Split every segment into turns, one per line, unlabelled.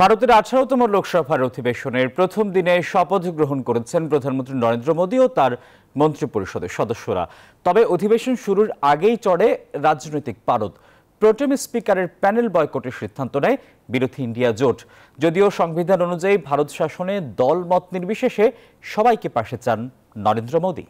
ভারতের আঠারোতম লোকসভার অধিবেশনের প্রথম দিনে শপথ গ্রহণ করেছেন প্রধানমন্ত্রী নরেন্দ্র মোদী ও তার মন্ত্রিপরিষদের সদস্যরা তবে অধিবেশন শুরুর আগেই চড়ে রাজনৈতিক পারদ প্রোটেম স্পিকারের প্যানেল বয়কটের সিদ্ধান্ত নেয় বিরোধী ইন্ডিয়া জোট যদিও সংবিধান অনুযায়ী ভারত শাসনে দল মত নির্বিশেষে সবাইকে পাশে চান নরেন্দ্র মোদী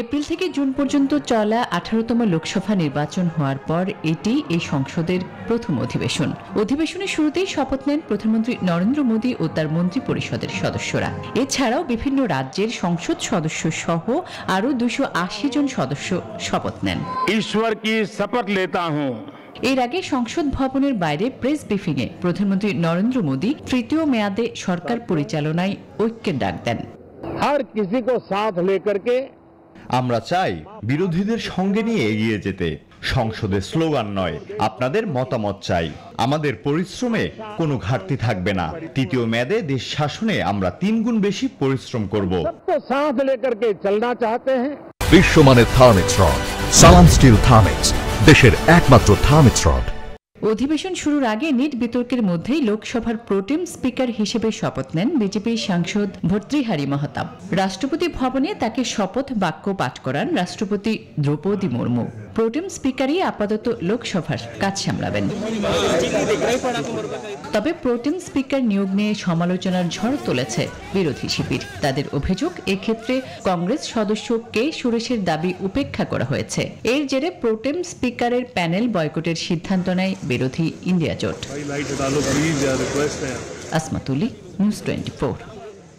এপ্রিল থেকে জুন পর্যন্ত চলা আঠারোতম লোকসভা নির্বাচন হওয়ার পর এটি এই সংসদের প্রথম অধিবেশন অধিবেশনের শুরুতেই শপথ নেন প্রধানমন্ত্রী নরেন্দ্র মোদী ও তার মন্ত্রী পরিষদের সদস্যরা এছাড়াও বিভিন্ন রাজ্যের সংসদ সদস্য সহ আরো দুশো আশি জন সদস্য শপথ নেন ঈশ্বর কি শপথ লেতা হুঁ এর আগে সংসদ ভবনের বাইরে প্রেস ব্রিফিং এ প্রধানমন্ত্রী নরেন্দ্র মোদী তৃতীয় মেয়াদে সরকার পরিচালনায় ঐক্যের ডাক দেন
হর কিসি সাথ লেকর আমরা চাই বিরোধীদের সঙ্গে নিয়ে এগিয়ে যেতে সংসদে স্লোগান নয় আপনাদের মতামত চাই আমাদের পরিশ্রমে কোনো ঘাটতি থাকবে না তৃতীয় মেয়াদে দেশ শাসনে আমরা তিন গুণ বেশি পরিশ্রম করব বিশ্বমানের Thermex rod Salam steel Thermex দেশের একমাত্র থার্মিক্স রড
অধিবেশন শুরুর আগে নিট বিতর্কের মধ্যেই লোকসভার প্রোটিম স্পিকার হিসেবে শপথ নেন বিজেপির সাংসদ ভর্তৃহারি মহতাব রাষ্ট্রপতি ভবনে তাকে শপথ বাক্য পাঠ করান রাষ্ট্রপতি দ্রৌপদী মুর্মু প্রোটেম স্পিকারই আপাতত লোকসভার কাজ সামলাবেন তবে প্রোটেম স্পিকার নিয়োগ নিয়ে সমালোচনার ঝড় তুলেছে বিরোধী শিবির তাদের অভিযোগ এক্ষেত্রে কংগ্রেস সদস্য কে সুরেশের দাবি উপেক্ষা করা হয়েছে এর জেরে প্রোটেম স্পিকারের প্যানেল বয়কটের সিদ্ধান্ত নেয় বিরোধী ইন্ডিয়া জোট আসমাতুলি নিউজ টোয়েন্টি